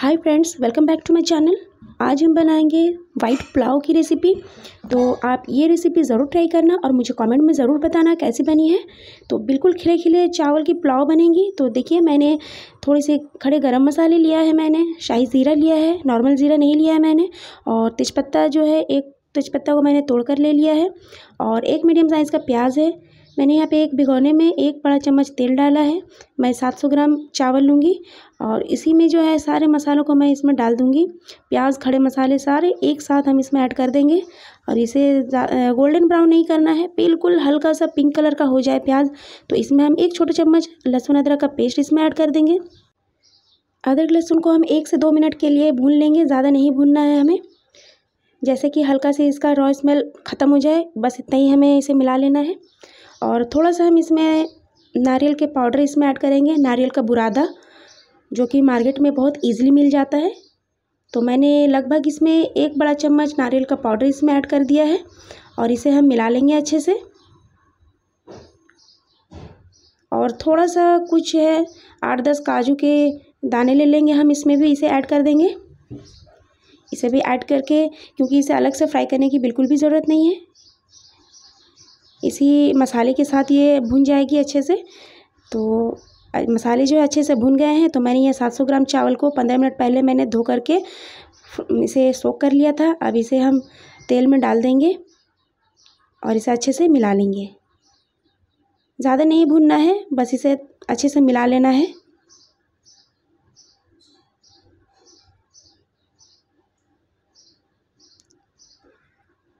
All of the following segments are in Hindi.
hi friends welcome back to my channel आज हम बनाएंगे वाइट पुलाव की रेसिपी तो आप ये रेसिपी ज़रूर ट्राई करना और मुझे कमेंट में ज़रूर बताना कैसी बनी है तो बिल्कुल खिले खिले चावल की पुलाव बनेंगी तो देखिए मैंने थोड़े से खड़े गरम मसाले लिया है मैंने शाही ज़ीरा लिया है नॉर्मल ज़ीरा नहीं लिया है मैंने और तेज़पत्ता जो है एक तेज़पत्ता को मैंने तोड़ कर ले लिया है और एक मीडियम साइज़ का प्याज है मैंने यहाँ पे एक भिगोने में एक बड़ा चम्मच तेल डाला है मैं 700 ग्राम चावल लूँगी और इसी में जो है सारे मसालों को मैं इसमें डाल दूँगी प्याज खड़े मसाले सारे एक साथ हम इसमें ऐड कर देंगे और इसे गोल्डन ब्राउन नहीं करना है बिल्कुल हल्का सा पिंक कलर का हो जाए प्याज तो इसमें हम एक छोटा चम्मच लहसुन अदरक का पेस्ट इसमें ऐड कर देंगे अदरक लहसुन को हम एक से दो मिनट के लिए भून लेंगे ज़्यादा नहीं भूनना है हमें जैसे कि हल्का से इसका रॉ स्मेल ख़त्म हो जाए बस इतना ही हमें इसे मिला लेना है और थोड़ा सा हम इसमें नारियल के पाउडर इसमें ऐड करेंगे नारियल का बुरादा जो कि मार्केट में बहुत ईजिली मिल जाता है तो मैंने लगभग इसमें एक बड़ा चम्मच नारियल का पाउडर इसमें ऐड कर दिया है और इसे हम मिला लेंगे अच्छे से और थोड़ा सा कुछ है आठ दस काजू के दाने ले लेंगे हम इसमें भी इसे ऐड कर देंगे इसे भी ऐड करके क्योंकि इसे अलग से फ्राई करने की बिल्कुल भी ज़रूरत नहीं है इसी मसाले के साथ ये भुन जाएगी अच्छे से तो मसाले जो है अच्छे से भुन गए हैं तो मैंने ये 700 ग्राम चावल को 15 मिनट पहले मैंने धो करके इसे सोख कर लिया था अब इसे हम तेल में डाल देंगे और इसे अच्छे से मिला लेंगे ज़्यादा नहीं भुनना है बस इसे अच्छे से मिला लेना है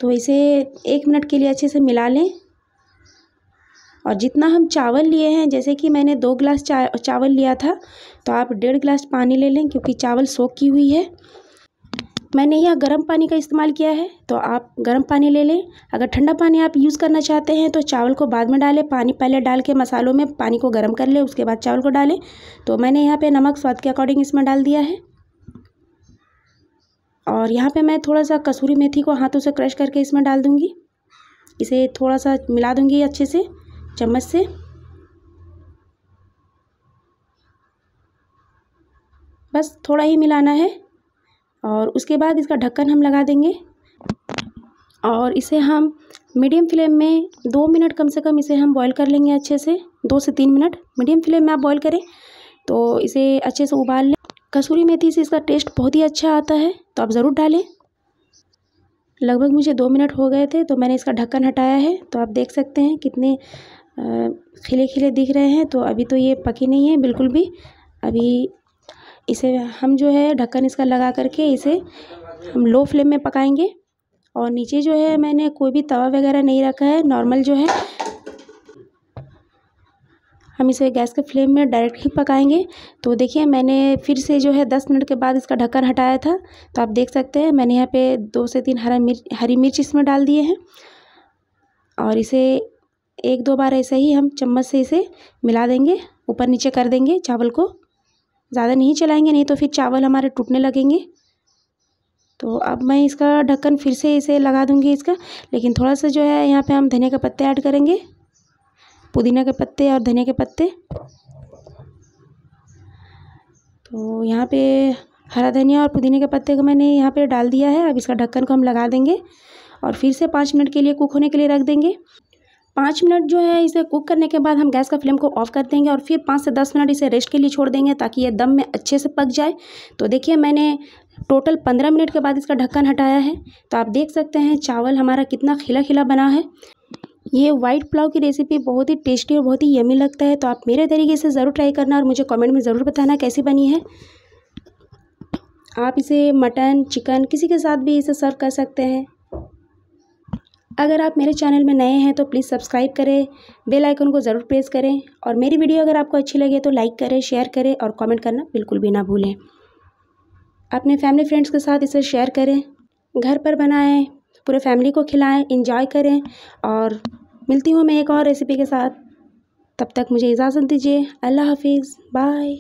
तो इसे एक मिनट के लिए अच्छे से मिला लें और जितना हम चावल लिए हैं जैसे कि मैंने दो गिलास चा चावल लिया था तो आप डेढ़ गिलास पानी ले लें क्योंकि चावल सोख की हुई है मैंने यहाँ गर्म पानी का इस्तेमाल किया है तो आप गर्म पानी ले लें अगर ठंडा पानी आप यूज़ करना चाहते हैं तो चावल को बाद में डालें पानी पहले डाल के मसालों में पानी को गर्म कर लें उसके बाद चावल को डालें तो मैंने यहाँ पे नमक स्वाद के अकॉर्डिंग इसमें डाल दिया है और यहाँ पे मैं थोड़ा सा कसूरी मेथी को हाथों से क्रश करके इसमें डाल दूँगी इसे थोड़ा सा मिला दूँगी अच्छे से चम्मच से बस थोड़ा ही मिलाना है और उसके बाद इसका ढक्कन हम लगा देंगे और इसे हम मीडियम फ्लेम में दो मिनट कम से कम इसे हम बॉईल कर लेंगे अच्छे से दो से तीन मिनट मीडियम फ्लेम में आप बॉईल करें तो इसे अच्छे से उबाल लें कसूरी मेथी से इसका टेस्ट बहुत ही अच्छा आता है तो आप ज़रूर डालें लगभग मुझे दो मिनट हो गए थे तो मैंने इसका ढक्कन हटाया है तो आप देख सकते हैं कितने खिले खिले दिख रहे हैं तो अभी तो ये पकी नहीं है बिल्कुल भी अभी इसे हम जो है ढक्कन इसका लगा करके इसे हम लो फ्लेम में पकाएंगे और नीचे जो है मैंने कोई भी तवा वगैरह नहीं रखा है नॉर्मल जो है हम इसे गैस के फ्लेम में डायरेक्ट ही पकाएंगे तो देखिए मैंने फिर से जो है दस मिनट के बाद इसका ढक्कन हटाया था तो आप देख सकते हैं मैंने यहाँ पे दो से तीन हरा मिर्च हरी मिर्च इसमें डाल दिए हैं और इसे एक दो बार ऐसे ही हम चम्मच से इसे मिला देंगे ऊपर नीचे कर देंगे चावल को ज़्यादा नहीं चलाएंगे नहीं तो फिर चावल हमारे टूटने लगेंगे तो अब मैं इसका ढक्कन फिर से इसे लगा दूंगी इसका लेकिन थोड़ा सा जो है यहाँ पे हम धनिया के पत्ते ऐड करेंगे पुदीना के पत्ते और धनिया के पत्ते तो यहाँ पे हरा धनिया और पुदीने के पत्ते को मैंने यहाँ पे डाल दिया है अब इसका ढक्कन को हम लगा देंगे और फिर से पाँच मिनट के लिए कुक होने के लिए रख देंगे पाँच मिनट जो है इसे कुक करने के बाद हम गैस का फ्लेम को ऑफ कर देंगे और फिर पाँच से दस मिनट इसे रेस्ट के लिए छोड़ देंगे ताकि ये दम में अच्छे से पक जाए तो देखिए मैंने टोटल पंद्रह मिनट के बाद इसका ढक्कन हटाया है तो आप देख सकते हैं चावल हमारा कितना खिला खिला बना है ये वाइट पुलाव की रेसिपी बहुत ही टेस्टी और बहुत ही यमी लगता है तो आप मेरे तरीके से ज़रूर ट्राई करना और मुझे कमेंट में ज़रूर बताना कैसी बनी है आप इसे मटन चिकन किसी के साथ भी इसे सर्व कर सकते हैं अगर आप मेरे चैनल में नए हैं तो प्लीज़ सब्सक्राइब करें बेल आइकन को ज़रूर प्रेस करें और मेरी वीडियो अगर आपको अच्छी लगे तो लाइक करें शेयर करें और कमेंट करना बिल्कुल भी ना भूलें अपने फैमिली फ्रेंड्स के साथ इसे शेयर करें घर पर बनाएं पूरे फैमिली को खिलाएं इंजॉय करें और मिलती हूँ मैं एक और रेसिपी के साथ तब तक मुझे इजाज़त दीजिए अल्लाह हाफिज़ बाय